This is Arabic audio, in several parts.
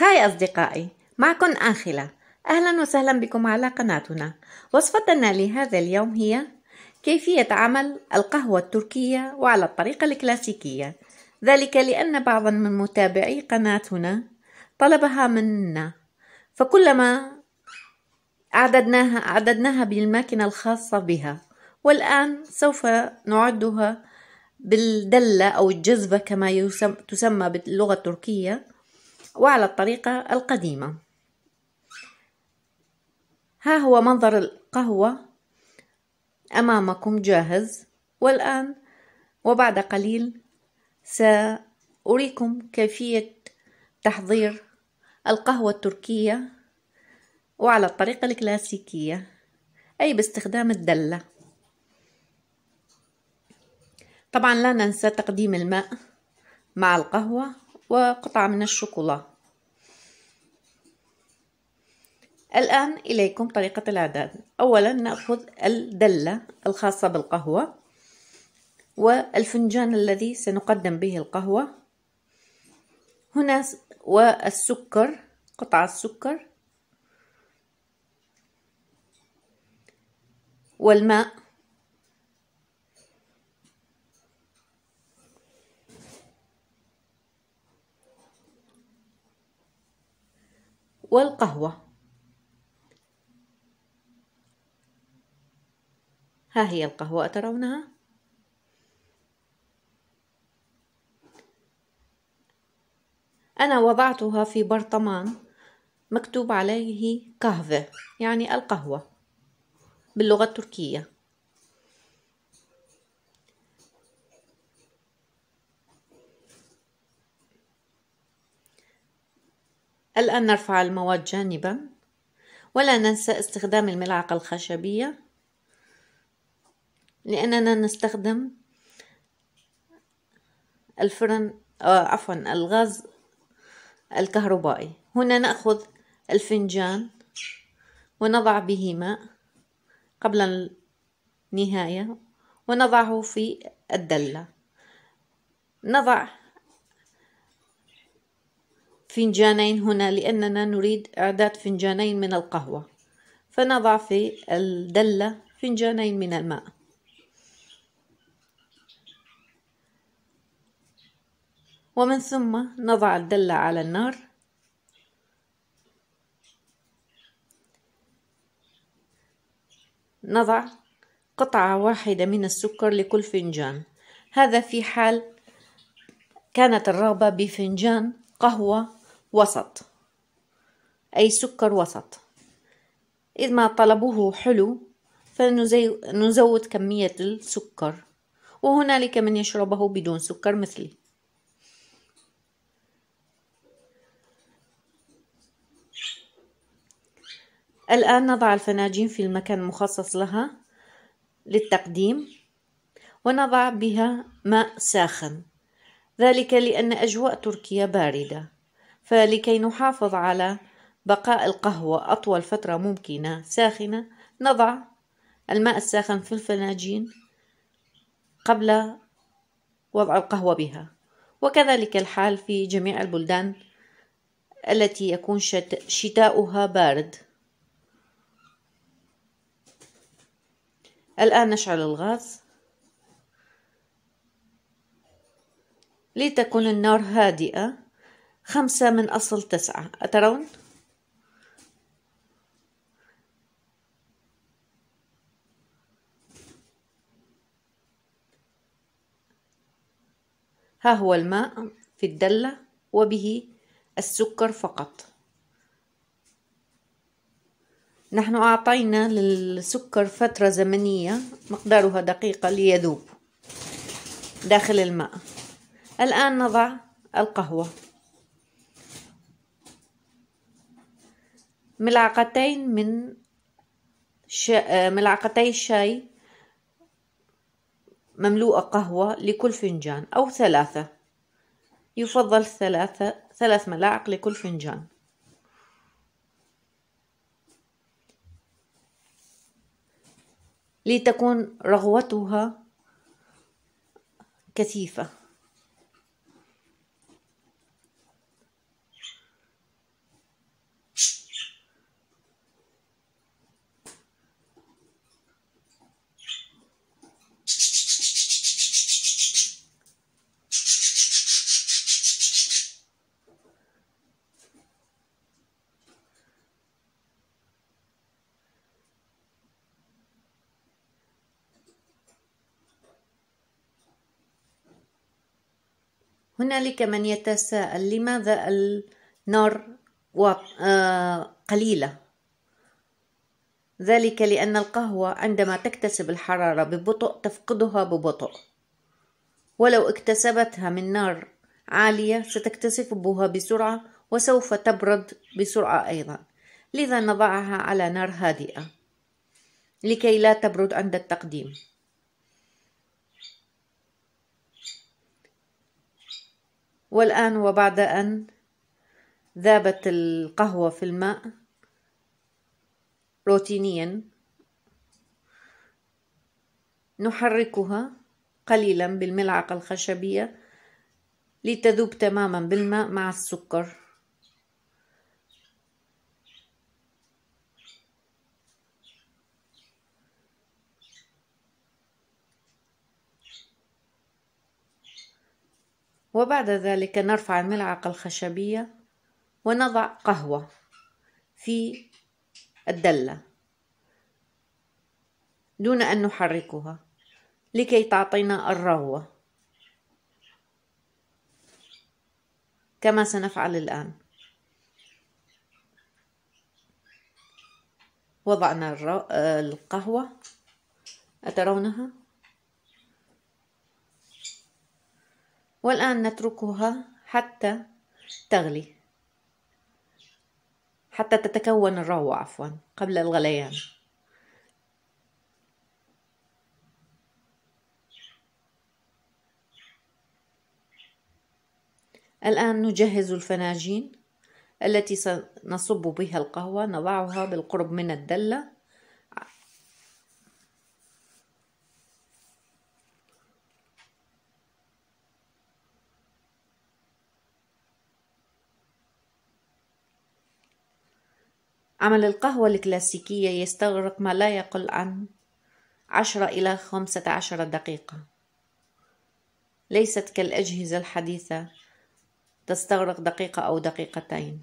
هاي أصدقائي معكم آخلة أهلا وسهلا بكم على قناتنا وصفتنا لهذا اليوم هي كيفية عمل القهوة التركية وعلى الطريقة الكلاسيكية ذلك لأن بعضا من متابعي قناتنا طلبها منا فكلما أعددناها أعددناها بالماكنة الخاصة بها والآن سوف نعدها بالدلة أو الجزبة كما تسمى باللغة التركية وعلى الطريقة القديمة ها هو منظر القهوة أمامكم جاهز والآن وبعد قليل سأريكم كيفية تحضير القهوة التركية وعلى الطريقة الكلاسيكية أي باستخدام الدلة طبعا لا ننسى تقديم الماء مع القهوة وقطعة من الشوكولا الآن إليكم طريقة الإعداد أولا نأخذ الدلة الخاصة بالقهوة والفنجان الذي سنقدم به القهوة هنا والسكر قطعة السكر والماء والقهوة ها هي القهوة أترونها؟ أنا وضعتها في برطمان مكتوب عليه كهفة يعني القهوة باللغة التركية الآن نرفع المواد جانبا ولا ننسى استخدام الملعقة الخشبية لأننا نستخدم الفرن آه، عفوا الغاز الكهربائي هنا نأخذ الفنجان ونضع به ماء قبل النهاية ونضعه في الدلة نضع فنجانين هنا لأننا نريد إعداد فنجانين من القهوة فنضع في الدلة فنجانين من الماء ومن ثم نضع الدلة على النار نضع قطعة واحدة من السكر لكل فنجان هذا في حال كانت الرغبة بفنجان قهوة وسط أي سكر وسط إذ ما طلبوه حلو فنزود كمية السكر وهنالك من يشربه بدون سكر مثلي الآن نضع الفناجين في المكان المخصص لها للتقديم ونضع بها ماء ساخن ذلك لأن أجواء تركيا باردة فلكي نحافظ على بقاء القهوة أطول فترة ممكنة ساخنة نضع الماء الساخن في الفناجين قبل وضع القهوة بها وكذلك الحال في جميع البلدان التي يكون شتاؤها بارد الآن نشعل الغاز لتكون النار هادئة خمسة من أصل تسعة أترون؟ ها هو الماء في الدلة وبه السكر فقط نحن أعطينا للسكر فترة زمنية مقدارها دقيقة ليذوب داخل الماء الآن نضع القهوة ملعقتين من ش... آه، ملعقتي شاي مملوءة قهوة لكل فنجان أو ثلاثة يفضل ثلاثة ثلاث ملاعق لكل فنجان لتكون رغوتها كثيفة هنالك من يتساءل لماذا النار آه، قليلة ذلك لأن القهوة عندما تكتسب الحرارة ببطء تفقدها ببطء ولو اكتسبتها من نار عالية ستكتسبها بسرعة وسوف تبرد بسرعة أيضا لذا نضعها على نار هادئة لكي لا تبرد عند التقديم والآن وبعد أن ذابت القهوة في الماء روتينيا نحركها قليلا بالملعقة الخشبية لتذوب تماما بالماء مع السكر وبعد ذلك نرفع الملعقة الخشبية ونضع قهوة في الدلة دون أن نحركها لكي تعطينا الرغوة كما سنفعل الآن وضعنا آه، القهوة أترونها؟ والآن نتركها حتى تغلي حتى تتكون الروعة عفوا قبل الغليان الآن نجهز الفناجين التي سنصب بها القهوة نضعها بالقرب من الدلة عمل القهوة الكلاسيكية يستغرق ما لا يقل عن عشرة إلى خمسة عشر دقيقة ليست كالأجهزة الحديثة تستغرق دقيقة أو دقيقتين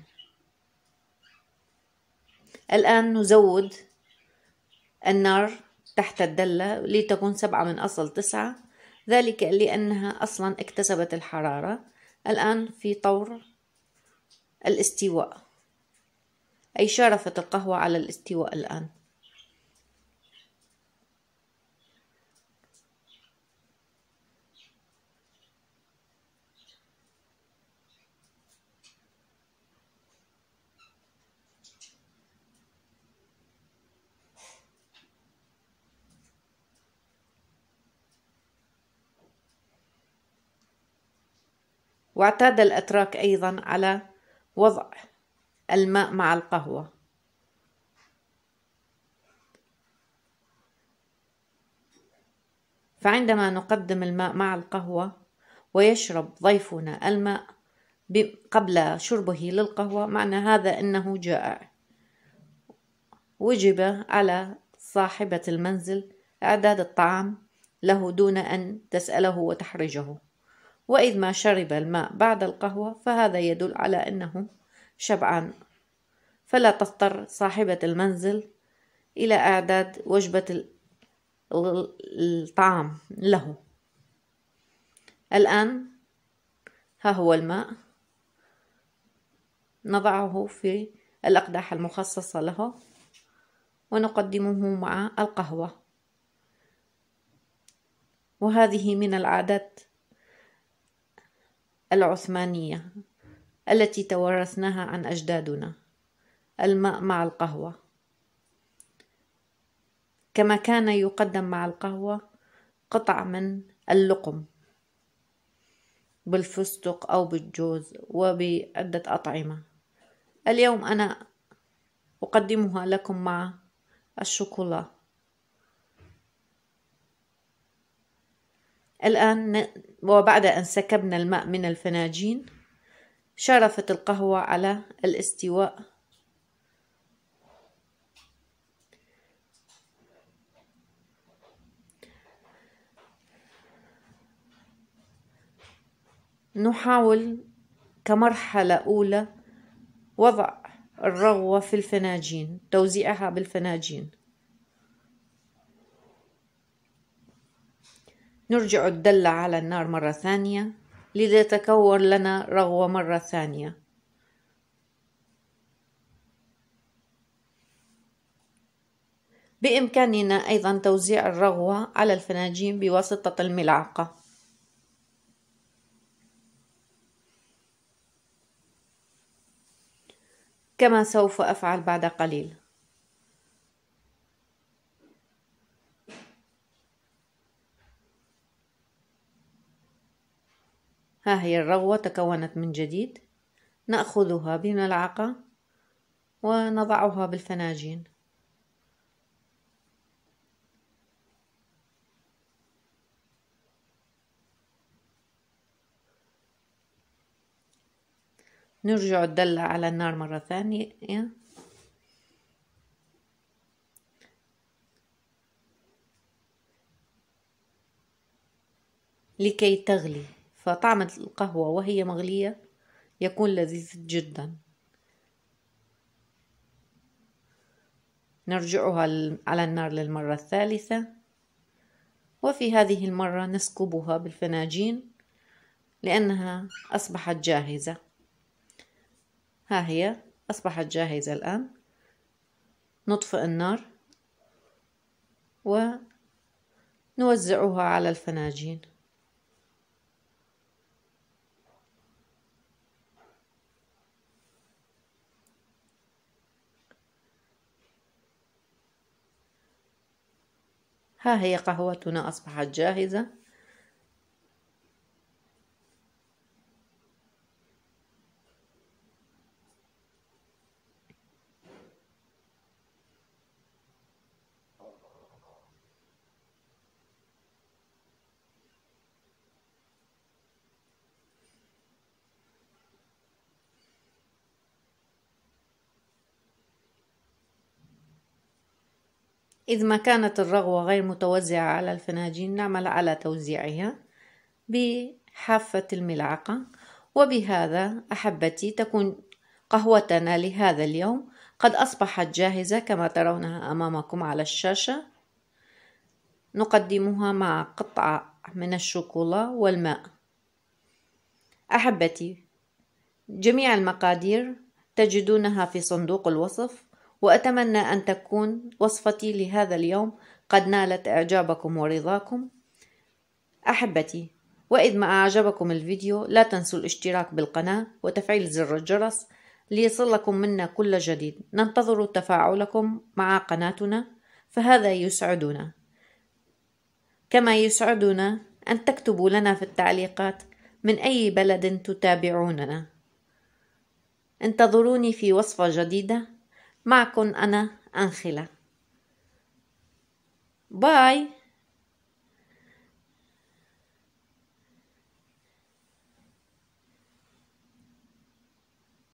الآن نزود النار تحت الدلة لتكون سبعة من أصل تسعة ذلك لأنها أصلا اكتسبت الحرارة الآن في طور الاستواء أي شرفت القهوة على الاستواء الآن واعتاد الأتراك أيضا على وضع الماء مع القهوة فعندما نقدم الماء مع القهوة ويشرب ضيفنا الماء قبل شربه للقهوة معنى هذا أنه جائع وجب على صاحبة المنزل إعداد الطعام له دون أن تسأله وتحرجه وإذ ما شرب الماء بعد القهوة فهذا يدل على أنه شبعان فلا تضطر صاحبة المنزل إلى إعداد وجبة الطعام له الآن ها هو الماء نضعه في الأقداح المخصصة له ونقدمه مع القهوة وهذه من العادات العثمانية التي توارثناها عن أجدادنا الماء مع القهوة كما كان يقدم مع القهوة قطع من اللقم بالفستق أو بالجوز وبعدة أطعمة اليوم أنا أقدمها لكم مع الشوكولا الآن وبعد أن سكبنا الماء من الفناجين شرفت القهوة على الاستواء نحاول كمرحلة أولى وضع الرغوة في الفناجين توزيعها بالفناجين نرجع الدلة على النار مرة ثانية لتتكور لنا رغوة مرة ثانية بإمكاننا أيضا توزيع الرغوة على الفناجين بواسطة الملعقة كما سوف أفعل بعد قليل هي الرغوة تكونت من جديد نأخذها بملعقة ونضعها بالفناجين نرجع الدلة على النار مرة ثانية لكي تغلي فطعم القهوة وهي مغلية يكون لذيذ جدا نرجعها على النار للمرة الثالثة وفي هذه المرة نسكبها بالفناجين لأنها أصبحت جاهزة ها هي أصبحت جاهزة الآن نطفئ النار ونوزعها على الفناجين ها هي قهوتنا أصبحت جاهزة إذ ما كانت الرغوة غير متوزعة على الفناجين نعمل على توزيعها بحافة الملعقة وبهذا أحبتي تكون قهوتنا لهذا اليوم قد أصبحت جاهزة كما ترونها أمامكم على الشاشة نقدمها مع قطعة من الشوكولا والماء أحبتي جميع المقادير تجدونها في صندوق الوصف وأتمنى أن تكون وصفتي لهذا اليوم قد نالت إعجابكم ورضاكم أحبتي وإذ ما أعجبكم الفيديو لا تنسوا الاشتراك بالقناة وتفعيل زر الجرس ليصلكم منا كل جديد ننتظر تفاعلكم مع قناتنا فهذا يسعدنا كما يسعدنا أن تكتبوا لنا في التعليقات من أي بلد تتابعوننا انتظروني في وصفة جديدة معكم أنا أنخلة باي